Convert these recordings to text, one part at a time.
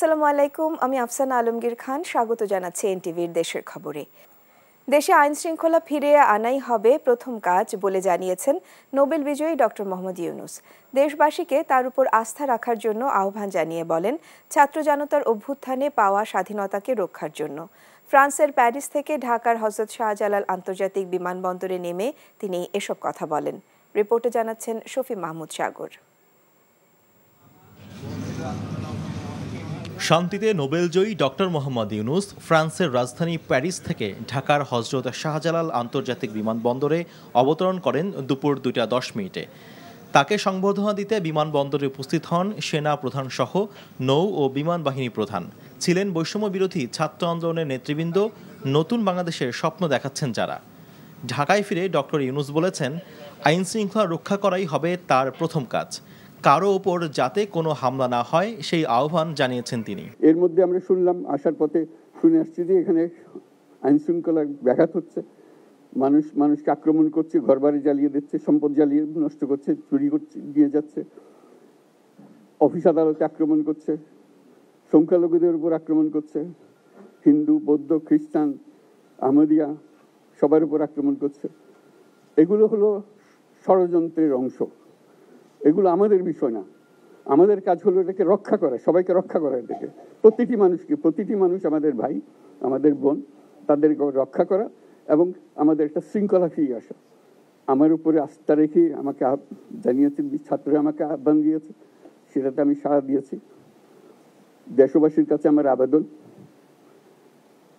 আসসালামু আলাইকুম আমি আফসানা আলমগীর খান স্বাগত জানাচ্ছি এনটিভির দেশের খবরে দেশে আইন শৃঙ্খলা ফিরে আনাই হবে প্রথম কাজ বলে জানিয়েছেন নোবেল বিজয়ী ডক্টর মোহাম্মদ ইউনুস দেশবাসীকে তার উপর আস্থা রাখার জন্য আহ্বান জানিয়ে বলেন ছাত্র জনতার অভ্যুত্থানে পাওয়া স্বাধীনতাকে রক্ষার জন্য ফ্রান্সের প্যারিস থেকে ঢাকার হজরত শাহজালাল আন্তর্জাতিক বিমানবন্দরে নেমে তিনি এসব কথা বলেন রিপোর্টে জানাচ্ছেন শফি মাহমুদ সাগর শান্তিতে নোবেলজয়ী ডক্টর মোহাম্মদ ইউনুস ফ্রান্সের রাজধানী প্যারিস থেকে ঢাকার হজরত শাহজালাল আন্তর্জাতিক বিমানবন্দরে অবতরণ করেন দুপুর দুইটা দশ মিনিটে তাকে সংবর্ধনা দিতে বিমানবন্দরে উপস্থিত হন সেনা প্রধান সহ নৌ ও বিমান বাহিনী প্রধান ছিলেন বৈষম্য বিরোধী ছাত্র আন্দোলনের নেতৃবৃন্দ নতুন বাংলাদেশের স্বপ্ন দেখাচ্ছেন যারা ঢাকায় ফিরে ডক্টর ইউনুস বলেছেন আইনশৃঙ্খলা রক্ষা করাই হবে তার প্রথম কাজ কারো ওপর যাতে কোনো হামলা না হয় সেই আহ্বান জানিয়েছেন তিনি এর মধ্যে আমরা শুনলাম আসার পথে শুনে আসছি যে এখানে শৃঙ্খলা ব্যাঘাত হচ্ছে মানুষ মানুষকে আক্রমণ করছে ঘরবাড়ি জ্বালিয়ে দিচ্ছে সম্পদ জ্বালিয়ে নষ্ট করছে চুরি করছে দিয়ে যাচ্ছে অফিস আদালতে আক্রমণ করছে সংখ্যালঘুদের উপর আক্রমণ করছে হিন্দু বৌদ্ধ খ্রিস্টান আহমদিয়া সবার উপর আক্রমণ করছে এগুলো হলো ষড়যন্ত্রের অংশ এগুলো আমাদের বিষয় না আমাদের কাজ হলো এটাকে রক্ষা করা সবাইকে রক্ষা করা এটাকে প্রতিটি মানুষকে প্রতিটি মানুষ আমাদের ভাই আমাদের বোন তাদের রক্ষা করা এবং আমাদের একটা শৃঙ্খলা ফিরে আসা আমার উপরে আস্থা রেখে আমাকে জানিয়েছেন ছাত্ররা আমাকে আহ্বান দিয়েছে সেটাতে আমি সাড়া দিয়েছি দেশবাসীর কাছে আমার আবেদন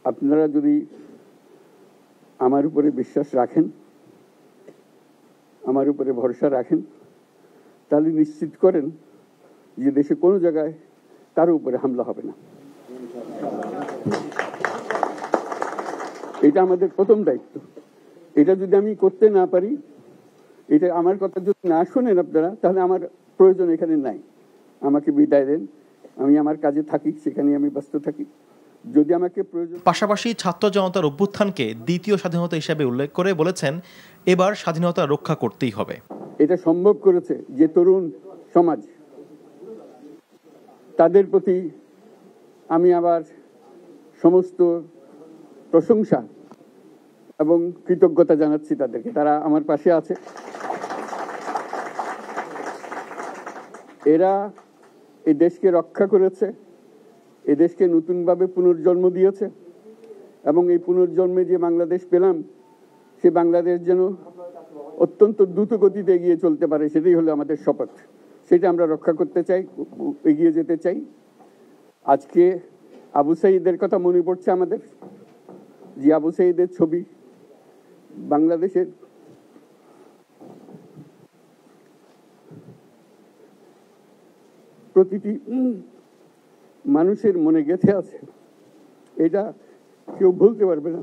আপনারা যদি আমার উপরে বিশ্বাস রাখেন আমার উপরে ভরসা রাখেন তাহলে নিশ্চিত করেন যে দেশে কোনো জায়গায় তার উপরে হামলা হবে না এটা আমাদের প্রথম দায়িত্ব এটা যদি আমি করতে না পারি এটা আমার কথা যদি না শোনেন আপনারা তাহলে আমার প্রয়োজন এখানে নাই আমাকে বিদায় দেন আমি আমার কাজে থাকি সেখানে আমি ব্যস্ত থাকি যদি আমাকে প্রয়োজন পাশাপাশি ছাত্র জনতার অভ্যুত্থানকে দ্বিতীয় স্বাধীনতা হিসাবে উল্লেখ করে বলেছেন এবার স্বাধীনতা রক্ষা করতেই হবে এটা সম্ভব করেছে যে তরুণ সমাজ তাদের প্রতি আমি আবার সমস্ত প্রশংসা এবং কৃতজ্ঞতা জানাচ্ছি তাদেরকে তারা আমার পাশে আছে এরা এ দেশকে রক্ষা করেছে এ দেশকে নতুনভাবে পুনর্জন্ম দিয়েছে এবং এই পুনর্জন্মে যে বাংলাদেশ পেলাম সে বাংলাদেশ যেন অত্যন্ত দ্রুত গতিতে এগিয়ে চলতে পারে সেটাই হলো আমাদের শপথ সেটা আমরা রক্ষা করতে চাই এগিয়ে যেতে চাই আজকে আবু সাইদের কথা মনে পড়ছে আমাদের যে আবু সাইদের ছবি বাংলাদেশের প্রতিটি মানুষের মনে গেঁথে আছে এটা কেউ ভুলতে পারবে না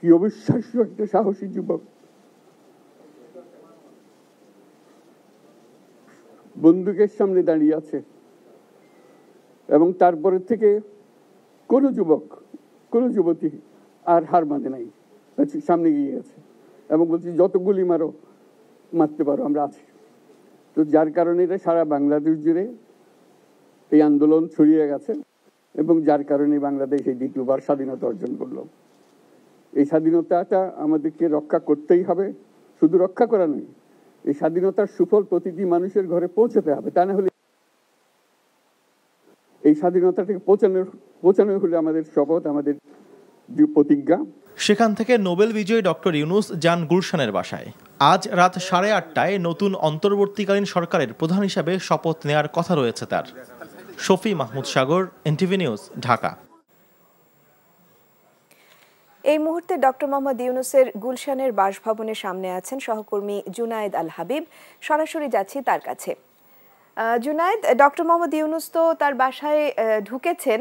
কি অবিশ্বাস্য একটা সাহসী যুবক বন্দুকের সামনে দাঁড়িয়ে আছে এবং তারপরের থেকে কোনো যুবক কোনো যুবতী আর হার মানে নাই আচ্ছা, সামনে গিয়ে গেছে এবং বলছি যত গুলি মারো মারতে পারো আমরা আছি তো যার কারণে এটা সারা বাংলাদেশ জুড়ে এই আন্দোলন ছড়িয়ে গেছে এবং যার কারণে বাংলাদেশ এই দ্বিতীয়বার স্বাধীনতা অর্জন করলো এই স্বাধীনতাটা আমাদেরকে রক্ষা করতেই হবে শুধু রক্ষা করা নয় এই স্বাধীনতার সুফল প্রতিটি মানুষের ঘরে পৌঁছতে হবে তা না হলে এই স্বাধীনতাটাকে পৌঁছানোর পৌঁছানো হলে আমাদের শপথ আমাদের প্রতিজ্ঞা সেখান থেকে নোবেল বিজয়ী ডক্টর ইউনুস যান গুলশানের বাসায় আজ রাত সাড়ে আটটায় নতুন অন্তর্বর্তীকালীন সরকারের প্রধান হিসাবে শপথ নেয়ার কথা রয়েছে তার শফি মাহমুদ সাগর এনটিভি নিউজ ঢাকা এই মুহূর্তে ডক্টর মোহাম্মদ ইউনুসের গুলশানের বাসভবনের সামনে আছেন সহকর্মী জুনায়েদ আল হাবিব সরাসরি যাচ্ছি তার কাছে জুনায়েদ ডক্টর মোহাম্মদ ইউনুস তো তার বাসায় ঢুকেছেন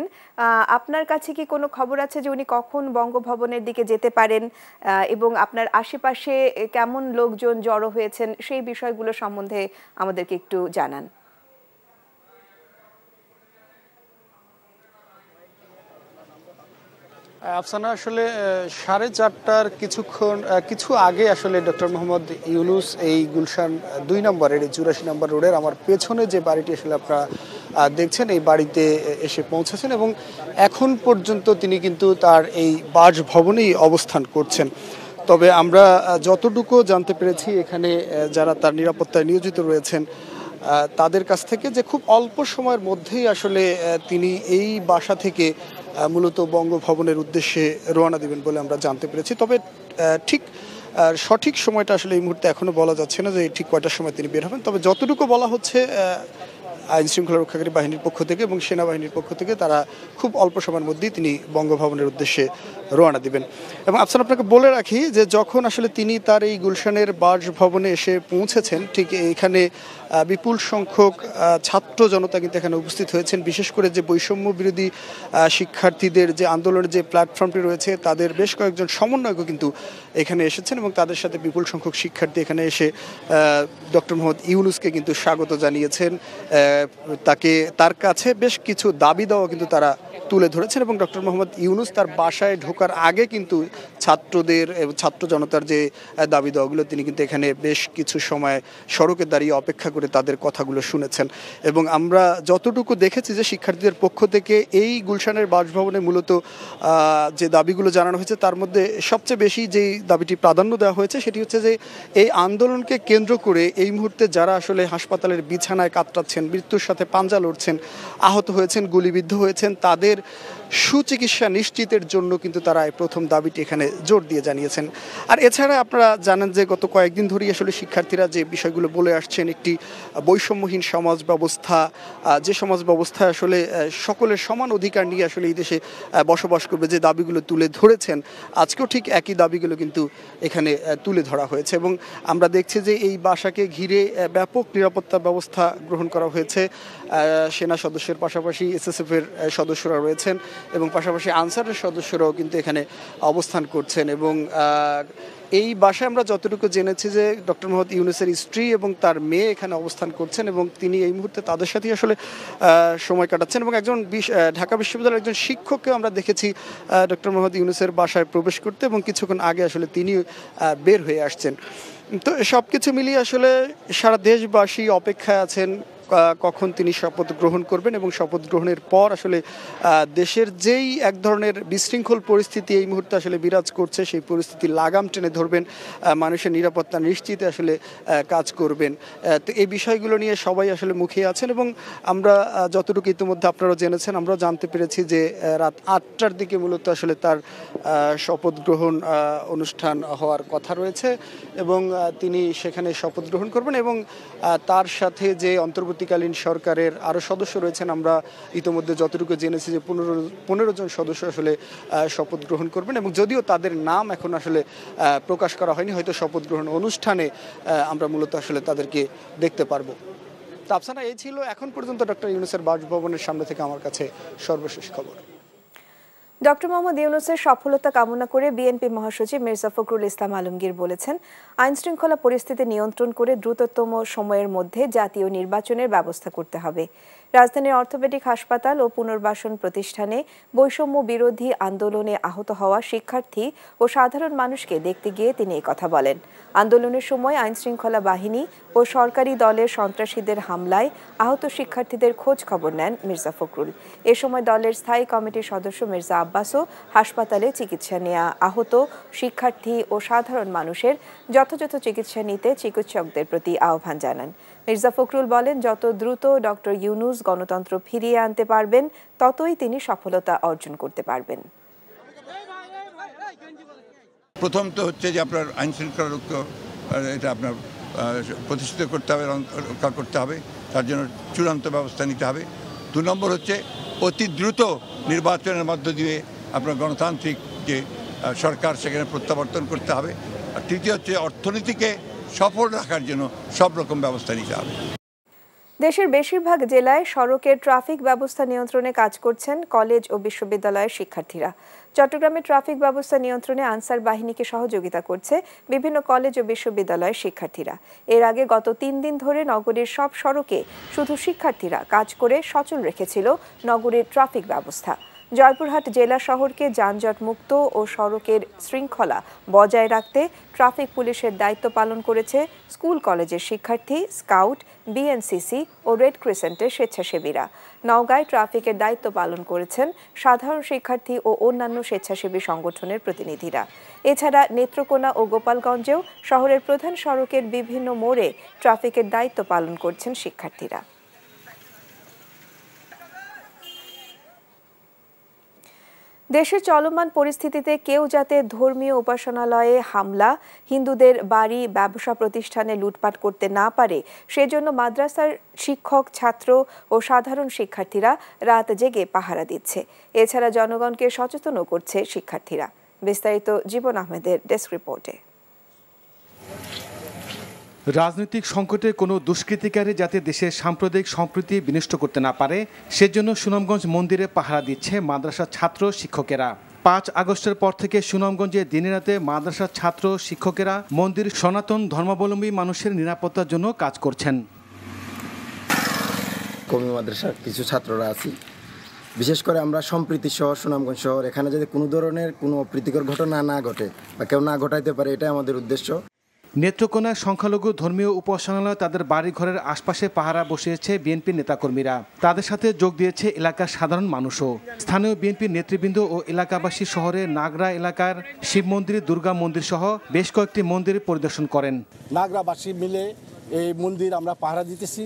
আপনার কাছে কি কোনো খবর আছে যে উনি কখন বঙ্গভবনের দিকে যেতে পারেন এবং আপনার আশেপাশে কেমন লোকজন জড়ো হয়েছেন সেই বিষয়গুলো সম্বন্ধে আমাদেরকে একটু জানান আফসানা আসলে সাড়ে চারটার কিছুক্ষণ কিছু আগে আসলে ডক্টর মোহাম্মদ ইউনুস এই গুলশান দুই নম্বরের চুরাশি নম্বর রোডের আমার পেছনে যে বাড়িটি আসলে আপনারা দেখছেন এই বাড়িতে এসে পৌঁছেছেন এবং এখন পর্যন্ত তিনি কিন্তু তার এই বাসভবনেই অবস্থান করছেন তবে আমরা যতটুকু জানতে পেরেছি এখানে যারা তার নিরাপত্তায় নিয়োজিত রয়েছেন তাদের কাছ থেকে যে খুব অল্প সময়ের মধ্যেই আসলে তিনি এই বাসা থেকে মূলত বঙ্গভবনের উদ্দেশ্যে রওনা দেবেন বলে আমরা জানতে পেরেছি তবে ঠিক সঠিক সময়টা আসলে এই মুহূর্তে এখনও বলা যাচ্ছে না যে ঠিক কয়টার সময় তিনি বের হবেন তবে যতটুকু বলা হচ্ছে আইন শৃঙ্খলা রক্ষাকারী বাহিনীর পক্ষ থেকে এবং সেনাবাহিনীর পক্ষ থেকে তারা খুব অল্প সময়ের মধ্যেই তিনি বঙ্গভবনের উদ্দেশ্যে রোয়ানা দিবেন এবং আফসান আপনাকে বলে রাখি যে যখন আসলে তিনি তার এই গুলশানের বাসভবনে এসে পৌঁছেছেন ঠিক এখানে বিপুল সংখ্যক ছাত্র জনতা কিন্তু এখানে উপস্থিত হয়েছেন বিশেষ করে যে বৈষম্য বিরোধী শিক্ষার্থীদের যে আন্দোলনের যে প্ল্যাটফর্মটি রয়েছে তাদের বেশ কয়েকজন সমন্বয়কও কিন্তু এখানে এসেছেন এবং তাদের সাথে বিপুল সংখ্যক শিক্ষার্থী এখানে এসে ডক্টর মোহাম্মদ ইউনুসকে কিন্তু স্বাগত জানিয়েছেন তাকে তার কাছে বেশ কিছু দাবি দেওয়া কিন্তু তারা তুলে ধরেছেন এবং ডক্টর মোহাম্মদ ইউনুস তার বাসায় ঢোকা ঢোকার আগে কিন্তু ছাত্রদের ছাত্র জনতার যে দাবি দাওয়াগুলো তিনি কিন্তু এখানে বেশ কিছু সময় সড়কে দাঁড়িয়ে অপেক্ষা করে তাদের কথাগুলো শুনেছেন এবং আমরা যতটুকু দেখেছি যে শিক্ষার্থীদের পক্ষ থেকে এই গুলশানের বাসভবনে মূলত যে দাবিগুলো জানানো হয়েছে তার মধ্যে সবচেয়ে বেশি যে দাবিটি প্রাধান্য দেওয়া হয়েছে সেটি হচ্ছে যে এই আন্দোলনকে কেন্দ্র করে এই মুহূর্তে যারা আসলে হাসপাতালের বিছানায় কাতরাচ্ছেন মৃত্যুর সাথে পাঞ্জা লড়ছেন আহত হয়েছেন গুলিবিদ্ধ হয়েছেন তাদের সুচিকিৎসা নিশ্চিতের জন্য কিন্তু তারা এই প্রথম দাবিটি এখানে জোর দিয়ে জানিয়েছেন আর এছাড়া আপনারা জানেন যে গত কয়েকদিন ধরেই আসলে শিক্ষার্থীরা যে বিষয়গুলো বলে আসছেন একটি বৈষম্যহীন সমাজ ব্যবস্থা যে সমাজ ব্যবস্থা আসলে সকলের সমান অধিকার নিয়ে আসলে এই দেশে বসবাস করবে যে দাবিগুলো তুলে ধরেছেন আজকেও ঠিক একই দাবিগুলো কিন্তু এখানে তুলে ধরা হয়েছে এবং আমরা দেখছি যে এই বাসাকে ঘিরে ব্যাপক নিরাপত্তা ব্যবস্থা গ্রহণ করা হয়েছে সেনা সদস্যের পাশাপাশি এসএসএফের সদস্যরা রয়েছেন এবং পাশাপাশি আনসারের সদস্যরাও কিন্তু এখানে অবস্থান করছেন এবং এই বাসায় আমরা যতটুকু জেনেছি যে ডক্টর মোহাম্মদ ইউনুসের স্ত্রী এবং তার মেয়ে এখানে অবস্থান করছেন এবং তিনি এই মুহূর্তে তাদের সাথেই আসলে সময় কাটাচ্ছেন এবং একজন ঢাকা বিশ্ববিদ্যালয়ের একজন শিক্ষককেও আমরা দেখেছি ডক্টর মোহাম্মদ ইউনুসের বাসায় প্রবেশ করতে এবং কিছুক্ষণ আগে আসলে তিনি বের হয়ে আসছেন তো সব কিছু মিলিয়ে আসলে সারা দেশবাসী অপেক্ষায় আছেন কখন তিনি শপথ গ্রহণ করবেন এবং শপথ গ্রহণের পর আসলে দেশের যেই এক ধরনের বিশৃঙ্খল পরিস্থিতি এই মুহূর্তে আসলে বিরাজ করছে সেই পরিস্থিতি লাগাম টেনে ধরবেন মানুষের নিরাপত্তা নিশ্চিতে আসলে কাজ করবেন তো এই বিষয়গুলো নিয়ে সবাই আসলে মুখিয়ে আছেন এবং আমরা যতটুকু ইতিমধ্যে আপনারা জেনেছেন আমরা জানতে পেরেছি যে রাত আটটার দিকে মূলত আসলে তার শপথ গ্রহণ অনুষ্ঠান হওয়ার কথা রয়েছে এবং তিনি সেখানে শপথ গ্রহণ করবেন এবং তার সাথে যে অন্তর্বর্তী পরবর্তীকালীন সরকারের আরও সদস্য রয়েছেন আমরা ইতোমধ্যে যতটুকু জেনেছি যে পনেরো পনেরো জন সদস্য আসলে শপথ গ্রহণ করবেন এবং যদিও তাদের নাম এখন আসলে প্রকাশ করা হয়নি হয়তো শপথ গ্রহণ অনুষ্ঠানে আমরা মূলত আসলে তাদেরকে দেখতে পারবো তাপসানা এই ছিল এখন পর্যন্ত ডক্টর ইউনুসের বাসভবনের সামনে থেকে আমার কাছে সর্বশেষ খবর ডক্টর মোহাম্মদ ইউনুসের সফলতা কামনা করে বিএনপি মহাসচিব মির্জা ফখরুল ইসলাম আলমগীর বলেছেন আইন শৃঙ্খলা পরিস্থিতি নিয়ন্ত্রণ করে দ্রুততম সময়ের মধ্যে জাতীয় নির্বাচনের ব্যবস্থা করতে হবে রাজধানীর অর্থোপেডিক হাসপাতাল ও পুনর্বাসন প্রতিষ্ঠানে বৈষম্য বিরোধী আন্দোলনে আহত হওয়া শিক্ষার্থী ও সাধারণ মানুষকে দেখতে গিয়ে তিনি কথা বলেন আন্দোলনের সময় আইন শৃঙ্খলা বাহিনী ও সরকারি দলের সন্ত্রাসীদের হামলায় আহত শিক্ষার্থীদের খোঁজ খবর নেন মির্জা ফখরুল এ সময় দলের স্থায়ী কমিটির সদস্য মির্জা আব্বাসও হাসপাতালে চিকিৎসা নেয়া আহত শিক্ষার্থী ও সাধারণ মানুষের যথাযথ চিকিৎসা নিতে চিকিৎসকদের প্রতি আহ্বান জানান মির্জা ফখরুল বলেন যত দ্রুত ডক্টর ইউনুস গণতন্ত্র ফিরিয়ে আনতে পারবেন ততই তিনি সফলতা অর্জন করতে পারবেন প্রথম তো হচ্ছে যে আপনার আইন শৃঙ্খলা রক্ষা এটা আপনার প্রতিষ্ঠিত করতে হবে রক্ষা করতে হবে তার জন্য চূড়ান্ত ব্যবস্থা নিতে হবে দু নম্বর হচ্ছে অতি দ্রুত নির্বাচনের মধ্য দিয়ে আপনার গণতান্ত্রিক যে সরকার সেখানে প্রত্যাবর্তন করতে হবে আর তৃতীয় হচ্ছে অর্থনীতিকে সফল রাখার জন্য সব রকম ব্যবস্থা নিতে হবে দেশের বেশিরভাগ জেলায় সড়কের ট্রাফিক ব্যবস্থা নিয়ন্ত্রণে কাজ করছেন কলেজ ও বিশ্ববিদ্যালয়ের শিক্ষার্থীরা চট্টগ্রামে ট্রাফিক ব্যবস্থা নিয়ন্ত্রণে আনসার বাহিনীকে সহযোগিতা করছে বিভিন্ন কলেজ ও বিশ্ববিদ্যালয়ের শিক্ষার্থীরা এর আগে গত তিন দিন ধরে নগরীর সব সড়কে শুধু শিক্ষার্থীরা কাজ করে সচল রেখেছিল নগরীর ট্রাফিক ব্যবস্থা জয়পুরহাট জেলা শহরকে যানজট মুক্ত ও সড়কের শৃঙ্খলা বজায় রাখতে ট্রাফিক পুলিশের দায়িত্ব পালন করেছে স্কুল কলেজের শিক্ষার্থী স্কাউট বিএনসিসি ও রেড ক্রিসেন্টের স্বেচ্ছাসেবীরা নওগাঁয় ট্রাফিকের দায়িত্ব পালন করেছেন সাধারণ শিক্ষার্থী ও অন্যান্য স্বেচ্ছাসেবী সংগঠনের প্রতিনিধিরা এছাড়া নেত্রকোনা ও গোপালগঞ্জেও শহরের প্রধান সড়কের বিভিন্ন মোড়ে ট্রাফিকের দায়িত্ব পালন করছেন শিক্ষার্থীরা দেশের চলমান পরিস্থিতিতে কেউ যাতে ধর্মীয় উপাসনালয়ে হামলা হিন্দুদের বাড়ি ব্যবসা প্রতিষ্ঠানে লুটপাট করতে না পারে সেজন্য মাদ্রাসার শিক্ষক ছাত্র ও সাধারণ শিক্ষার্থীরা রাত জেগে পাহারা দিচ্ছে এছাড়া জনগণকে সচেতনও করছে শিক্ষার্থীরা বিস্তারিত জীবন আহমেদের ডেস্ক রিপোর্টে রাজনৈতিক সংকটে কোনো দুষ্কৃতিকারী যাতে দেশের সাম্প্রদায়িক সম্প্রীতি বিনষ্ট করতে না পারে সেজন্য সুনামগঞ্জ মন্দিরে পাহারা দিচ্ছে মাদ্রাসা ছাত্র শিক্ষকেরা পাঁচ আগস্টের পর থেকে সুনামগঞ্জে দিনে রাতে মাদ্রাসার ছাত্র শিক্ষকেরা মন্দির সনাতন ধর্মাবলম্বী মানুষের নিরাপত্তার জন্য কাজ করছেন কমি মাদ্রাসার কিছু ছাত্ররা আছি বিশেষ করে আমরা সম্প্রীতি শহর সুনামগঞ্জ শহর এখানে যদি কোনো ধরনের কোনো অপ্রীতিকর ঘটনা না ঘটে বা কেউ না ঘটাইতে পারে এটাই আমাদের উদ্দেশ্য নেত্রকোনায় সংখ্যালঘু ধর্মীয় উপাসনালয় তাদের বাড়ি ঘরের আশপাশে পাহারা বসিয়েছে বিএনপি নেতাকর্মীরা তাদের সাথে যোগ দিয়েছে এলাকার সাধারণ মানুষও স্থানীয় বিএনপি নেতৃবৃন্দ ও এলাকাবাসী শহরে নাগরা এলাকার শিব মন্দির দুর্গা মন্দির সহ বেশ কয়েকটি মন্দির পরিদর্শন করেন নাগরাবাসী মিলে এই মন্দির আমরা পাহারা দিতেছি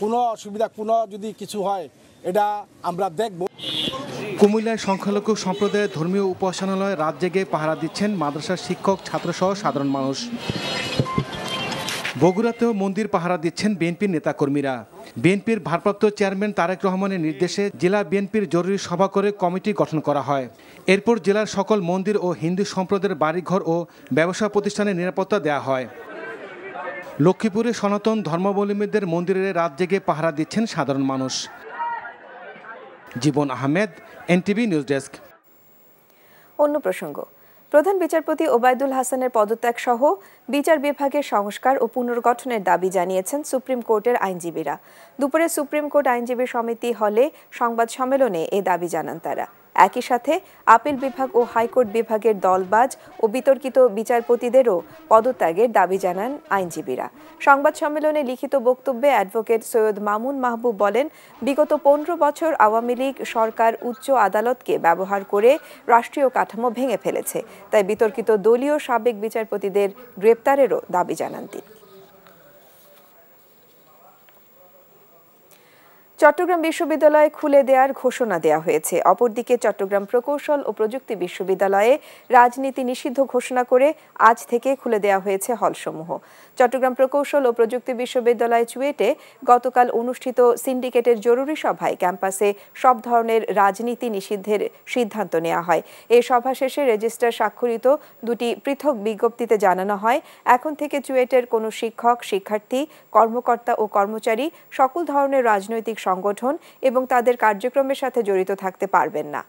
কোনো অসুবিধা কোনো যদি কিছু হয় এটা আমরা দেখব কুমিল্লায় সংখ্যালঘু সম্প্রদায়ের ধর্মীয় উপাসনালয় রাত জেগে পাহারা দিচ্ছেন মাদ্রাসার শিক্ষক ছাত্রসহ সাধারণ মানুষ বগুড়াতেও মন্দির পাহারা দিচ্ছেন বিএনপির নেতাকর্মীরা বিএনপির ভারপ্রাপ্ত চেয়ারম্যান তারেক রহমানের নির্দেশে জেলা বিএনপির জরুরি সভা করে কমিটি গঠন করা হয় এরপর জেলার সকল মন্দির ও হিন্দু সম্প্রদায়ের বাড়িঘর ও ব্যবসা প্রতিষ্ঠানের নিরাপত্তা দেয়া হয় লক্ষ্মীপুরে সনাতন ধর্মাবলম্বীদের মন্দিরে রাত জেগে পাহারা দিচ্ছেন সাধারণ মানুষ Jibon Ahmed NTV news desk অন্য প্রসঙ্গ প্রধান বিচারপতি ওবায়দুল হাসানের পদত্যাগ সহ বিচার বিভাগের সংস্কার ও পুনর্গঠনের দাবি জানিয়েছেন সুপ্রিম কোর্টের আইনজীবীরা দুপুরে সুপ্রিম কোর্ট আইনজীবী সমিতি হলে সংবাদ সম্মেলনে এ দাবি জানান তারা একই সাথে আপিল বিভাগ ও হাইকোর্ট বিভাগের দলবাজ ও বিতর্কিত বিচারপতিদেরও পদত্যাগের দাবি জানান আইনজীবীরা সংবাদ সম্মেলনে লিখিত বক্তব্যে অ্যাডভোকেট সৈয়দ মামুন মাহবুব বলেন বিগত পনেরো বছর আওয়ামী লীগ সরকার উচ্চ আদালতকে ব্যবহার করে রাষ্ট্রীয় কাঠামো ভেঙে ফেলেছে তাই বিতর্কিত দলীয় সাবেক বিচারপতিদের গ্রেপ্তারেরও দাবি জানান তিনি চট্টগ্রাম বিশ্ববিদ্যালয় খুলে দেওয়ার ঘোষণা দেওয়া হয়েছে অপরদিকে চট্টগ্রাম প্রকৌশল ও প্রযুক্তি বিশ্ববিদ্যালয়ে রাজনীতি নিষিদ্ধ ঘোষণা করে আজ থেকে খুলে দেওয়া হয়েছে হলসমূহ চট্টগ্রাম প্রকৌশল ও প্রযুক্তি বিশ্ববিদ্যালয় চুয়েটে গতকাল অনুষ্ঠিত সিন্ডিকেটের জরুরি সভায় ক্যাম্পাসে সব ধরনের রাজনীতি নিষিদ্ধের সিদ্ধান্ত নেওয়া হয় এ সভা শেষে রেজিস্ট্রার স্বাক্ষরিত দুটি পৃথক বিজ্ঞপ্তিতে জানানো হয় এখন থেকে চুয়েটের কোনো শিক্ষক শিক্ষার্থী কর্মকর্তা ও কর্মচারী সকল ধরনের রাজনৈতিক সংগঠন এবং তাদের কার্যক্রমের সাথে জড়িত থাকতে পারবেন না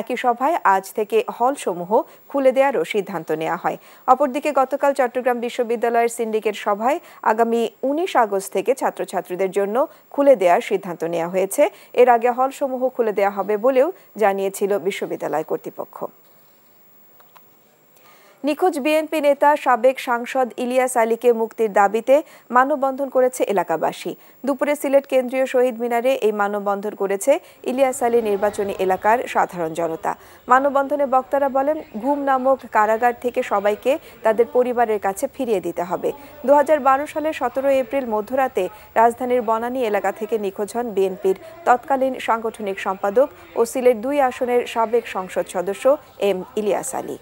একই সভায় আজ থেকে হলসমূহ খুলে দেওয়ারও সিদ্ধান্ত নেওয়া হয় অপরদিকে গতকাল চট্টগ্রাম বিশ্ববিদ্যালয়ের সিন্ডিকেট সভায় আগামী উনিশ আগস্ট থেকে ছাত্রছাত্রীদের জন্য খুলে দেওয়ার সিদ্ধান্ত নেওয়া হয়েছে এর আগে হলসমূহ খুলে দেওয়া হবে বলেও জানিয়েছিল বিশ্ববিদ্যালয় কর্তৃপক্ষ নিখোঁজ বিএনপি নেতা সাবেক সাংসদ ইলিয়াস আলীকে মুক্তির দাবিতে মানববন্ধন করেছে এলাকাবাসী দুপুরে সিলেট কেন্দ্রীয় শহীদ মিনারে এই মানববন্ধন করেছে ইলিয়াস আলী নির্বাচনী এলাকার সাধারণ জনতা মানববন্ধনে বক্তারা বলেন ঘুম নামক কারাগার থেকে সবাইকে তাদের পরিবারের কাছে ফিরিয়ে দিতে হবে দু সালের সতেরো এপ্রিল মধ্যরাতে রাজধানীর বনানী এলাকা থেকে নিখোঁজ হন বিএনপির তৎকালীন সাংগঠনিক সম্পাদক ও সিলেট দুই আসনের সাবেক সংসদ সদস্য এম ইলিয়াস আলী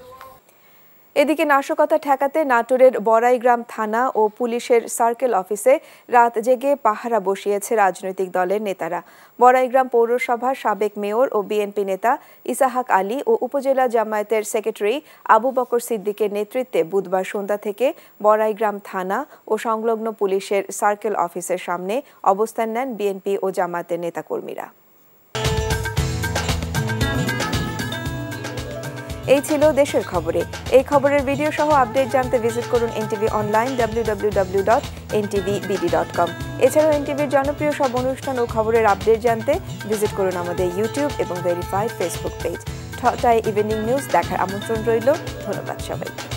এদিকে নাশকতা ঠেকাতে নাটোরের বড়াইগ্রাম থানা ও পুলিশের সার্কেল অফিসে রাত জেগে পাহারা বসিয়েছে রাজনৈতিক দলের নেতারা বড়াইগ্রাম পৌরসভার সাবেক মেয়র ও বিএনপি নেতা ইসাহাক আলী ও উপজেলা জামায়াতের সেক্রেটারি আবু বকর সিদ্দিকের নেতৃত্বে বুধবার সন্ধ্যা থেকে বড়াইগ্রাম থানা ও সংলগ্ন পুলিশের সার্কেল অফিসের সামনে অবস্থান নেন বিএনপি ও জামায়াতের নেতাকর্মীরা এই ছিল দেশের খবরে এই খবরের ভিডিও সহ আপডেট জানতে ভিজিট করুন NTV online W W W dot dot com এছাড়াও এনটিভির জনপ্রিয় সব অনুষ্ঠান ও খবরের আপডেট জানতে ভিজিট করুন আমাদের ইউটিউব এবং ভেরিফাইড ফেসবুক পেজ ছটায় ইভিনিং নিউজ দেখার আমন্ত্রণ রইল ধন্যবাদ সবাইকে